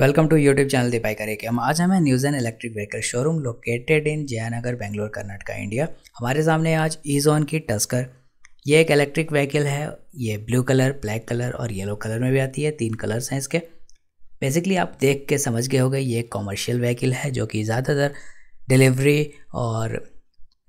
Welcome to YouTube channel दीपाई के हम आज हमें news and electric vehicle showroom located in Jayanagar Bangalore Karnataka India हमारे सामने आज ईजोन की टस्कर ये एक इलेक्ट्रिक व्हीकल है ये ब्लू कलर ब्लैक कलर और येलो कलर में भी आती है तीन कलर्स हैं इसके बेसिकली आप देख के समझ गए होगे ये एक कॉमर्शियल व्हीकल है जो कि ज़्यादातर डिलीवरी और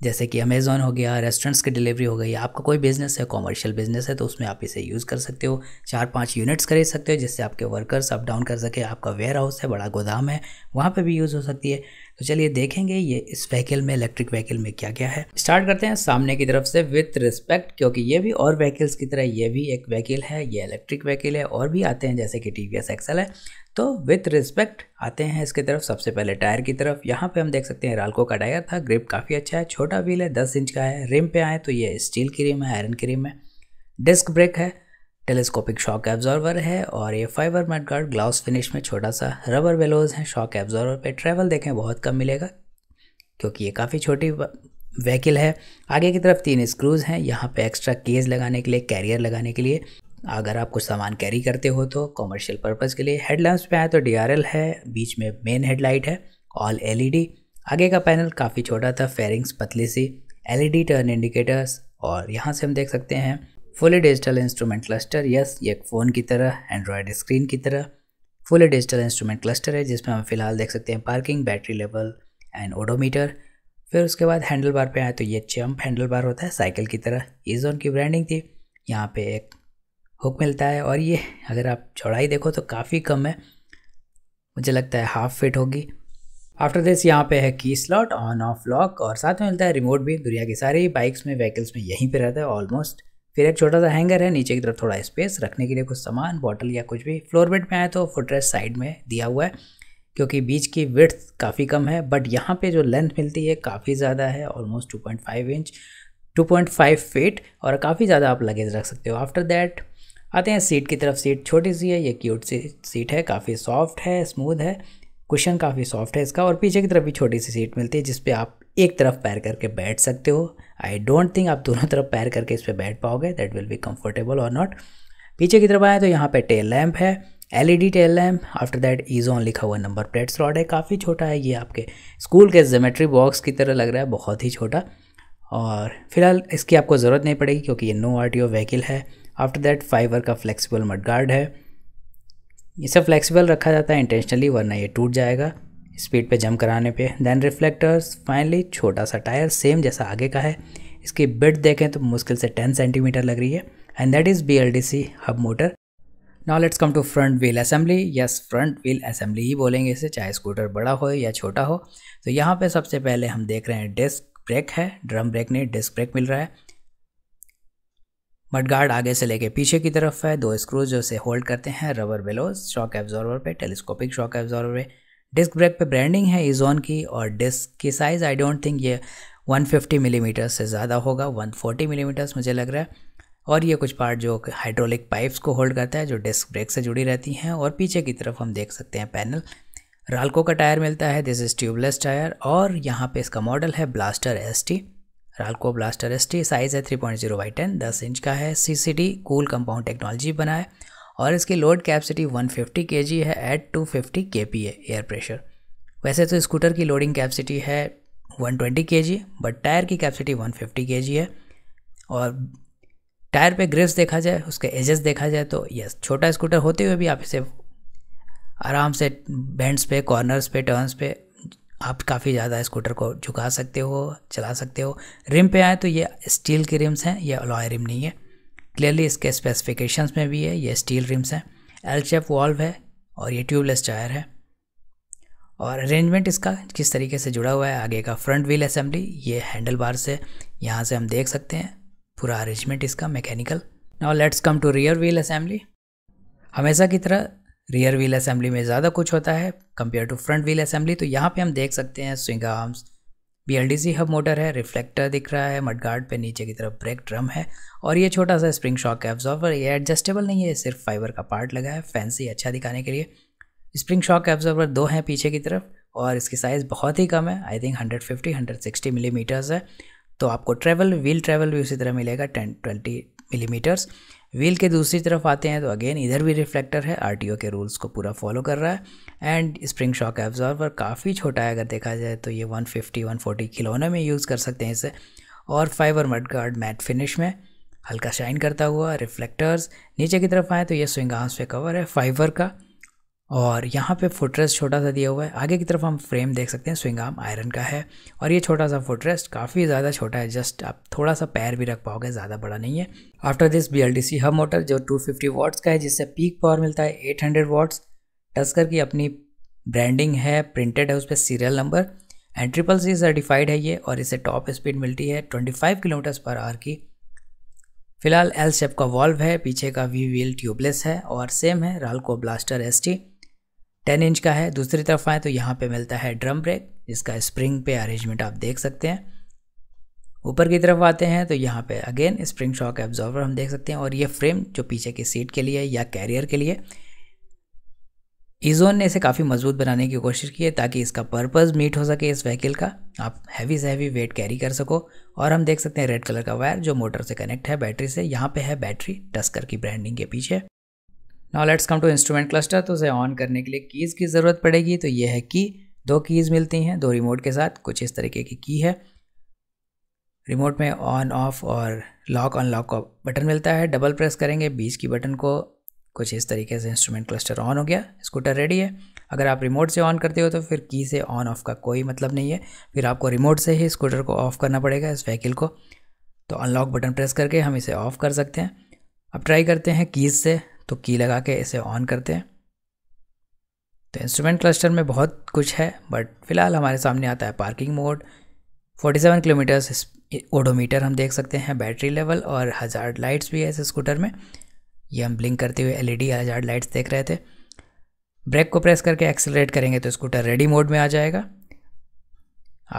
जैसे कि अमेज़ोन हो गया रेस्टोरेंट्स की डिलीवरी हो गई आपका कोई बिज़नेस है कॉमर्शियल बिज़नेस है तो उसमें आप इसे यूज़ कर सकते हो चार पाँच यूनिट्स खरीद सकते हो जिससे आपके वर्कर्स अप डाउन कर सके आपका वेयर हाउस है बड़ा गोदाम है वहाँ पर भी यूज़ हो सकती है तो चलिए देखेंगे ये इस व्हीकल में इलेक्ट्रिक व्हीकल में क्या क्या है स्टार्ट करते हैं सामने की तरफ से विथ रिस्पेक्ट क्योंकि ये भी और व्हीकल्स की तरह ये भी एक व्हीकल है ये इलेक्ट्रिक व्हीकल है और भी आते हैं जैसे कि टी वी है तो विथ रिस्पेक्ट आते हैं इसकी तरफ सबसे पहले टायर की तरफ यहाँ पे हम देख सकते हैं रालको का टायर था ग्रिप काफ़ी अच्छा है छोटा व्हील है दस इंच का है रिम पे आए तो ये स्टील की रिम है आयरन की रिम है डिस्क ब्रेक है टेलीस्कोपिक शॉक एब्जॉर्वर है और ये फाइबर गार्ड ग्लास फिनिश में छोटा सा रबर बेलोज है शॉक एब्जॉर्वर पे ट्रैवल देखें बहुत कम मिलेगा क्योंकि ये काफ़ी छोटी व्हीकल है आगे की तरफ तीन स्क्रूज़ हैं यहाँ पे एक्स्ट्रा केज लगाने के लिए कैरियर लगाने के लिए अगर आप कुछ सामान कैरी करते हो तो कॉमर्शियल पर्पज़ के लिए हेडलैम्प्स पे आए तो डी है बीच में मेन हेडलाइट है ऑल डी आगे का पैनल काफ़ी छोटा था फेयरिंग्स पतली सी डी टर्न इंडिकेटर्स और यहाँ से हम देख सकते हैं fully digital instrument cluster yes ये एक फ़ोन की तरह एंड्रॉयड स्क्रीन की तरह फुली डिजिटल इंस्ट्रूमेंट क्लस्टर है जिसमें हम फिलहाल देख सकते हैं parking battery level and odometer फिर उसके बाद हैंडल बार पे आए तो ये चम्प हैंडल बार होता है साइकिल की तरह ईजोन की ब्रांडिंग थी यहाँ पे एक हुक मिलता है और ये अगर आप चौड़ाई देखो तो काफ़ी कम है मुझे लगता है हाफ फिट होगी आफ्टर दिस यहाँ पे है की स्लॉट ऑन ऑफ लॉक और साथ में मिलता है रिमोट भी दुनिया की सारी बाइक्स में व्हीकल्स में यहीं पे रहता है ऑलमोस्ट फिर एक छोटा सा हैंगर है नीचे की तरफ थोड़ा स्पेस रखने के लिए कुछ सामान बॉटल या कुछ भी फ्लोर बेड में आए तो फुटरेस्ट साइड में दिया हुआ है क्योंकि बीच की विर्थ काफ़ी कम है बट यहाँ पे जो लेंथ मिलती है काफ़ी ज़्यादा है ऑलमोस्ट 2.5 इंच 2.5 फीट और काफ़ी ज़्यादा आप लगेज रख सकते हो आफ्टर दैट आते हैं सीट की तरफ सीट छोटी सी है ये क्यूट सी सीट है काफ़ी सॉफ्ट है स्मूथ है कुशन काफ़ी सॉफ्ट है इसका और पीछे की तरफ भी छोटी सी सीट मिलती है जिसपे आप एक तरफ पैर करके बैठ सकते हो आई डोंट थिंक आप दोनों तरफ पैर करके इस पर बैठ पाओगे दैट विल बी कम्फर्टेबल और नॉट पीछे की तरफ आए तो यहाँ पे टेल लैम्प है LED tail lamp after that is on लिखा हुआ नंबर प्लेट स्लॉट है काफ़ी छोटा है ये आपके स्कूल के जोमेट्री बॉक्स की तरह लग रहा है बहुत ही छोटा और फिलहाल इसकी आपको ज़रूरत नहीं पड़ेगी क्योंकि ये नो आर टी व्हीकल है आफ्टर दैट फाइबर का फ्लेक्सिबल मड गार्ड है इसे फ्लेक्सिबल रखा जाता है इंटेंशनली वरना ये टूट जाएगा स्पीड पे जंप कराने पे देन रिफ्लेक्टर्स फाइनली छोटा सा टायर सेम जैसा आगे का है इसकी बिट देखें तो मुश्किल से 10 सेंटीमीटर लग रही है and that is B L D C hub motor now let's come to front wheel assembly yes front wheel assembly ही बोलेंगे इसे चाहे स्कूटर बड़ा हो या छोटा हो तो यहाँ पे सबसे पहले हम देख रहे हैं डिस्क ब्रेक है ड्रम ब्रेक नहीं डिस्क ब्रेक मिल रहा है मडगार्ड आगे से लेके पीछे की तरफ है दो स्क्रूज जो इसे होल्ड करते हैं रबर बेलोज शॉक एब्जॉर्वर पे टेलीस्कोपिक शॉक एब्जॉर्वर पे डिस्क ब्रेक पे ब्रांडिंग है इजोन की और डिस्क की साइज़ आई डोंट थिंक ये 150 मिलीमीटर mm से ज़्यादा होगा 140 मिलीमीटर mm मुझे लग रहा है और ये कुछ पार्ट जो हाइड्रोलिक पाइप्स को होल्ड करता है जो डिस्क ब्रेक से जुड़ी रहती हैं और पीछे की तरफ हम देख सकते हैं पैनल रालको का टायर मिलता है दिस इज़ ट्यूबलेस टायर और यहाँ पे इसका मॉडल है Blaster S T Ralco Blaster S T size है three point zero by ten दस इंच का है C C T cool compound technology बना है और इसकी लोड कैपेसिटी 150 जी है at two fifty K P है एयर प्रेशर वैसे तो स्कूटर की लोडिंग कैपेसिटी है 120 जी बट टायर की कैपेसिटी 150 जी है और टायर पे ग्रिप्स देखा जाए उसके एजेस देखा जाए तो यस छोटा स्कूटर होते हुए भी आप इसे आराम से बेंड्स पे कॉर्नर्स पे टर्न्स पे आप काफ़ी ज़्यादा स्कूटर को झुका सकते हो चला सकते हो रिम पे आए तो ये स्टील की रिम्स हैं ये अलॉय रिम नहीं है क्लियरली इसके स्पेसिफिकेशंस में भी है ये स्टील रिम्स हैं एल शेप वॉल्व है और ये ट्यूबलेस टायर है और अरेंजमेंट इसका किस तरीके से जुड़ा हुआ है आगे का फ्रंट व्हील असेंबली ये हैंडल बार से यहाँ से हम देख सकते हैं पूरा अरेंजमेंट इसका mechanical now let's come to rear wheel assembly हमेशा की तरह रियर व्हील असेंबली में ज़्यादा कुछ होता है compare to front wheel assembly तो यहाँ पे हम देख सकते हैं swing arms B hub motor है रिफ्लेक्टर दिख रहा है मडगार्ड पे नीचे की तरफ ब्रेक ड्रम है और ये छोटा सा स्प्रिंग शॉक एब्जॉर्वर ये एडजस्टेबल नहीं है सिर्फ फाइबर का पार्ट लगा है फैंसी अच्छा दिखाने के लिए स्प्रिंग शॉक एब्जॉर्वर दो हैं पीछे की तरफ और इसकी साइज़ बहुत ही कम है आई थिंक 150 160 मिलीमीटर्स mm है तो आपको ट्रैवल व्हील ट्रैवल भी उसी तरह मिलेगा ten twenty millimetres mm. Wheel के दूसरी तरफ आते हैं तो अगेन इधर भी रिफ्लेक्टर है आर के रूल्स को पूरा फॉलो कर रहा है एंड स्प्रिंग शॉक एब्जॉर्वर काफ़ी छोटा है अगर देखा जाए तो ये 150 140 खिलौने में यूज़ कर सकते हैं इसे और fibre mudguard matte finish में हल्का शाइन करता हुआ रिफ्लेक्टर्स नीचे की तरफ आएँ तो ये स्विंग आंस पे कवर है फाइबर का और यहाँ पे फुटरेस्ट छोटा सा दिया हुआ है आगे की तरफ हम फ्रेम देख सकते हैं स्विंग आर्म आयरन का है और ये छोटा सा फुटरेस्ट काफ़ी ज़्यादा छोटा है जस्ट आप थोड़ा सा पैर भी रख पाओगे ज़्यादा बड़ा नहीं है after this B L D C hub motor जो टू फिफ्टी वाट्स का है जिससे पीक पावर मिलता है एट हंड्रेड वाट्स टस्कर की अपनी ब्रांडिंग है प्रिंटेड है उस पर serial number and triple C certified है ये और इसे टॉप स्पीड मिलती है फाइव किलोमीटर्स पर आवर की फिलहाल एल शेप का वॉल्व है पीछे का वी व्हील ट्यूबलेस है और सेम है Ralco Blaster S T ten inch का है दूसरी तरफ आए तो यहाँ पे मिलता है ड्रम ब्रेक जिसका स्प्रिंग पे अरेंजमेंट आप देख सकते हैं ऊपर की तरफ आते हैं तो यहाँ पे अगेन स्प्रिंग शॉक एब्जॉर्वर हम देख सकते हैं और ये फ्रेम जो पीछे की सीट के लिए या कैरियर के लिए ईजोन ने इसे काफ़ी मजबूत बनाने की कोशिश की है ताकि इसका पर्पस मीट हो सके इस व्हीकल का आप हैवी से हैवी वेट कैरी कर सको और हम देख सकते हैं रेड कलर का वायर जो मोटर से कनेक्ट है बैटरी से यहाँ पे है बैटरी टस्कर की ब्रांडिंग के पीछे now let's come to instrument cluster तो उसे ऑन करने के लिए कीज़ की ज़रूरत पड़ेगी तो ये है की दो कीज़ मिलती हैं दो रिमोट के साथ कुछ इस तरीके की की है रिमोट में ऑन ऑफ और लॉक अनलॉक का बटन मिलता है डबल प्रेस करेंगे बीच की बटन को कुछ इस तरीके से इंस्ट्रूमेंट क्लस्टर ऑन हो गया स्कूटर रेडी है अगर आप रिमोट से ऑन करते हो तो फिर की से ऑन ऑफ का कोई मतलब नहीं है फिर आपको रिमोट से ही स्कूटर को ऑफ़ करना पड़ेगा इस व्हीकल को तो अनलॉक बटन प्रेस करके हम इसे ऑफ़ कर सकते हैं अब ट्राई करते हैं कीज़ से तो की लगा के इसे ऑन करते हैं तो इंस्ट्रूमेंट क्लस्टर में बहुत कुछ है बट फिलहाल हमारे सामने आता है पार्किंग मोड 47 किलोमीटर्स ओडोमीटर हम देख सकते हैं बैटरी लेवल और हज़ार लाइट्स भी है इस स्कूटर में ये हम ब्लिंक करते हुए एलईडी हज़ार लाइट्स देख रहे थे ब्रेक को प्रेस करके एक्सेलरेट करेंगे तो स्कूटर रेडी मोड में आ जाएगा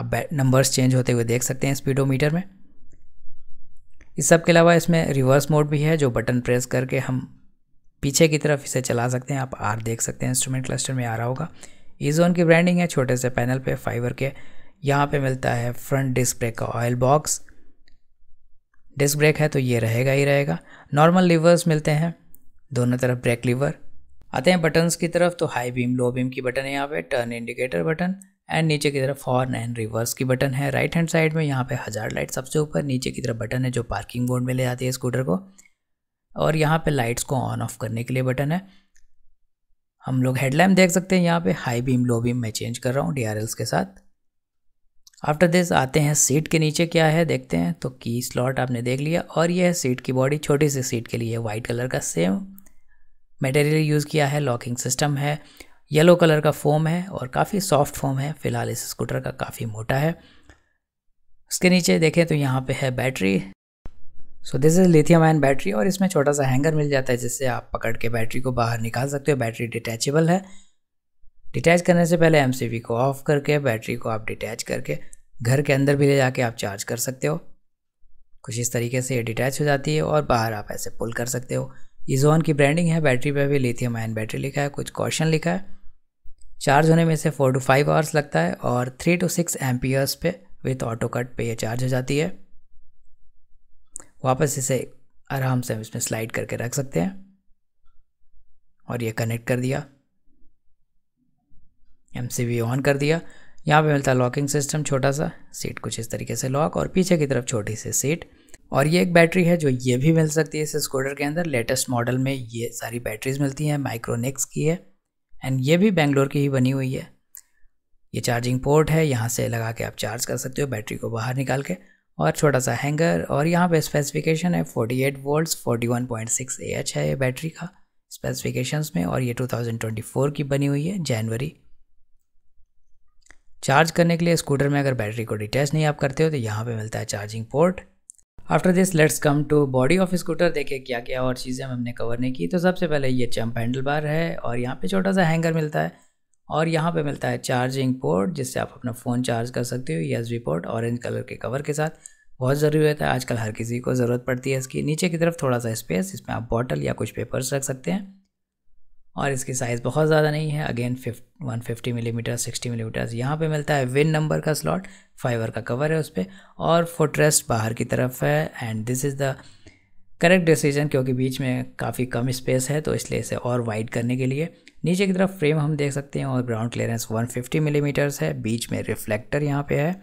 आप नंबर्स चेंज होते हुए देख सकते हैं स्पीडोमीटर में इस सब के अलावा इसमें रिवर्स मोड भी है जो बटन प्रेस करके हम पीछे की तरफ इसे चला सकते हैं आप आर देख सकते हैं इंस्ट्रूमेंट क्लस्टर में आ रहा होगा ईजोन e की ब्रांडिंग है छोटे से पैनल पे फाइबर के यहाँ पे मिलता है फ्रंट डिस्क ब्रेक का ऑयल बॉक्स डिस्क ब्रेक है तो ये रहेगा ही रहेगा नॉर्मल लीवर्स मिलते हैं दोनों तरफ ब्रेक लीवर आते हैं बटन्स की तरफ तो हाई बीम लो बीम की बटन है यहाँ पे टर्न इंडिकेटर बटन एंड नीचे की तरफ फॉर्न एंड रिवर्स की बटन है राइट हैंड साइड में यहाँ पे हज़ार लाइट सबसे ऊपर नीचे की तरफ बटन है जो पार्किंग बोर्ड में ले जाती है स्कूटर को और यहाँ पे लाइट्स को ऑन ऑफ करने के लिए बटन है हम लोग हेडलैम्प देख सकते हैं यहाँ पे हाई बीम लो बीम मैं चेंज कर रहा हूँ डी के साथ आफ्टर दिस आते हैं सीट के नीचे क्या है देखते हैं तो की स्लॉट आपने देख लिया और यह है सीट की बॉडी छोटी सी सीट के लिए वाइट कलर का सेम मटेरियल यूज़ किया है लॉकिंग सिस्टम है येलो कलर का फोम है और काफ़ी सॉफ्ट फोम है फिलहाल इस स्कूटर का काफ़ी मोटा है उसके नीचे देखें तो यहाँ पे है battery so this is lithium ion battery और इसमें छोटा सा हैंगर मिल जाता है जिससे आप पकड़ के बैटरी को बाहर निकाल सकते हो बैटरी डिटैचेबल है डिटैच करने से पहले एम को ऑफ करके बैटरी को आप डिटैच करके घर के अंदर भी ले जाके आप चार्ज कर सकते हो कुछ इस तरीके से ये डिटैच हो जाती है और बाहर आप ऐसे पुल कर सकते हो ईजोन की ब्रांडिंग है बैटरी पे भी लिथियम आयन बैटरी लिखा है कुछ कॉशन लिखा है चार्ज होने में से फोर टू फाइव आवर्स लगता है और थ्री टू सिक्स एम पे विथ ऑटो कट पे ये चार्ज हो जाती है वापस इसे आराम से हम इसमें स्लाइड करके रख सकते हैं और ये कनेक्ट कर दिया एम ऑन कर दिया यहाँ पे मिलता है लॉकिंग सिस्टम छोटा सा सीट कुछ इस तरीके से लॉक और पीछे की तरफ छोटी सी सीट और ये एक बैटरी है जो ये भी मिल सकती है इस स्कूटर के अंदर लेटेस्ट मॉडल में ये सारी बैटरीज मिलती हैं माइक्रोनिक्स की है एंड ये भी बेंगलोर की ही बनी हुई है ये चार्जिंग पोर्ट है यहाँ से लगा के आप चार्ज कर सकते हो बैटरी को बाहर निकाल के और छोटा सा हैंगर और यहाँ पे स्पेसिफिकेशन है 48 eight volt forty one point six A H है ये बैटरी का स्पेसिफिकेशंस में और ये 2024 की बनी हुई है जनवरी चार्ज करने के लिए स्कूटर में अगर बैटरी को डिटैच नहीं आप करते हो तो यहाँ पे मिलता है charging port after this let's come to body of scooter देखिए क्या क्या और चीज़ें हमने कवर नहीं की तो सबसे पहले ये चंप हैंडल बार है और यहाँ पर छोटा सा हैंगर मिलता है और यहाँ पे मिलता है चार्जिंग पोर्ट जिससे आप अपना फ़ोन चार्ज कर सकते हो वी पोर्ट ऑरेंज कलर के कवर के साथ बहुत ज़रूरी होता है आजकल हर किसी को ज़रूरत पड़ती है इसकी नीचे की तरफ थोड़ा सा स्पेस इसमें आप बॉटल या कुछ पेपर्स रख सकते हैं और इसकी साइज़ बहुत ज़्यादा नहीं है again fifty one fifty millimetre sixty millimetre यहाँ पे मिलता है विन नंबर का स्लॉट फाइबर का कवर है उस पर और फुटरेस्ट बाहर की तरफ है and this is the correct decision क्योंकि बीच में काफ़ी कम स्पेस है तो इसलिए इसे और वाइड करने के लिए नीचे की तरफ फ्रेम हम देख सकते हैं और ग्राउंड क्लियरेंस 150 मिलीमीटर्स mm है बीच में रिफ्लेक्टर यहाँ पे है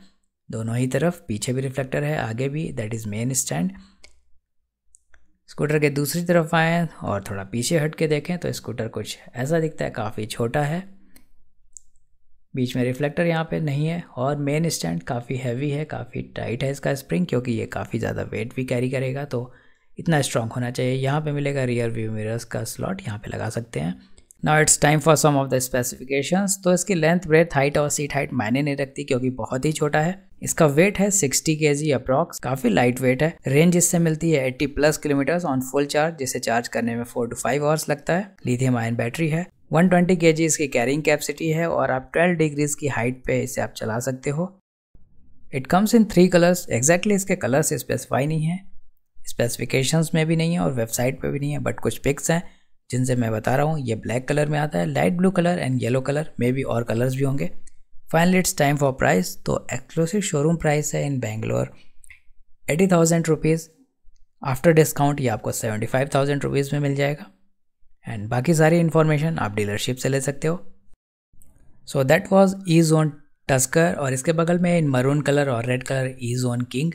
दोनों ही तरफ पीछे भी रिफ्लेक्टर है आगे भी that is main stand scooter के दूसरी तरफ आएँ और थोड़ा पीछे हट के देखें तो स्कूटर कुछ ऐसा दिखता है काफ़ी छोटा है बीच में रिफ्लेक्टर यहाँ पे नहीं है और मेन स्टैंड काफ़ी हैवी है काफ़ी टाइट है इसका स्प्रिंग क्योंकि ये काफ़ी ज़्यादा वेट भी कैरी करेगा तो इतना स्ट्रॉन्ग होना चाहिए यहाँ पे मिलेगा रियर व्यू मिरर्स का स्लॉट यहाँ पे लगा सकते हैं now it's time for some of the specifications तो इसकी लेंथ ब्रेथ हाइट और सीट हाइट मायने नहीं रखती क्योंकि बहुत ही छोटा है इसका वेट है 60 के जी अप्रॉक्स काफी लाइट वेट है रेंज इससे मिलती है 80 plus kilometre on full charge जिसे चार्ज करने में फोर टू फाइव आवर्स लगता है लिथियम आयन बैटरी है 120 ट्वेंटी के जी इसकी कैरिंग कैपेसिटी है और आप 12 डिग्रीज की हाइट पे इसे आप चला सकते हो it comes in three colours exactly इसके कलर्स स्पेसिफाई नहीं है स्पेसिफिकेशंस में भी नहीं है और वेबसाइट पे भी नहीं है बट कुछ पिक्स हैं जिनसे मैं बता रहा हूँ ये ब्लैक कलर में आता है light blue colour and yellow colour maybe और कलर्स भी होंगे finally it's time for price तो एक्सक्लूसिव शोरूम प्राइस है in Bangalore eighty thousand rupees after discount ये आपको सेवेंटी फाइव थाउजेंड रुपीज़ में मिल जाएगा एंड बाकी सारी इन्फॉर्मेशन आप डीलरशिप से ले सकते हो so that was E Zone Tusker और इसके बगल में इन मरून कलर और red colour E Zone King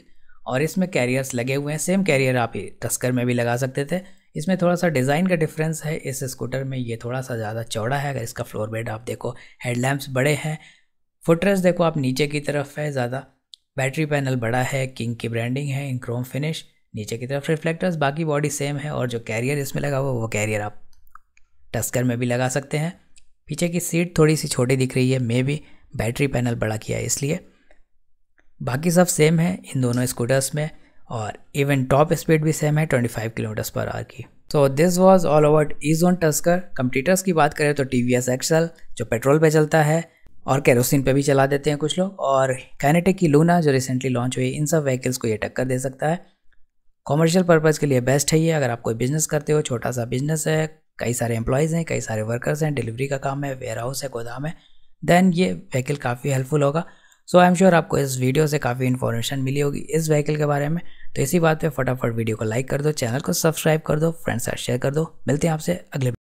और इसमें कैरियर्स लगे हुए हैं सेम कैरियर आप टस्कर में भी लगा सकते थे इसमें थोड़ा सा डिज़ाइन का डिफरेंस है इस स्कूटर में ये थोड़ा सा ज़्यादा चौड़ा है अगर इसका फ्लोर बेड आप देखो हेडलैम्प्स बड़े हैं फुटरेस देखो आप नीचे की तरफ है ज़्यादा बैटरी पैनल बड़ा है किंग की ब्रांडिंग है इन क्रोम फिनिश नीचे की तरफ रिफ्लेक्टर्स बाकी बॉडी सेम है और जो कैरियर इसमें लगा हुआ वो कैरियर आप टस्कर में भी लगा सकते हैं पीछे की सीट थोड़ी सी छोटी दिख रही है मे भी बैटरी पैनल बड़ा किया है इसलिए बाकी सब सेम है इन दोनों स्कूटर्स में और इवन टॉप स्पीड भी सेम है 25 किलोमीटर पर आवर की so this was all over Ezone on Tusker computers की बात करें तो टी वी एस एक्सल जो पेट्रोल पे चलता है और कैरोसिन पे भी चला देते हैं कुछ लोग और कैनेटिक की लूना जो रिसेंटली लॉन्च हुई इन सब व्हीकल्स को ये टक्कर दे सकता है कॉमर्शियल पर्पज़ के लिए बेस्ट है ये अगर आप कोई बिजनेस करते हो छोटा सा बिजनेस है कई सारे एम्प्लॉयज़ हैं कई सारे वर्कर्स हैं डिलीवरी का काम है वेयर हाउस है गोदाम है देन ये व्हीकल काफ़ी हेल्पफुल होगा सो आई एम श्योर आपको इस वीडियो से काफ़ी इन्फॉर्मेशन मिली होगी इस व्हीकल के बारे में तो इसी बात पे फटाफट वीडियो को लाइक कर दो चैनल को सब्सक्राइब कर दो फ्रेंड्स साथ शेयर कर दो मिलते हैं आपसे अगले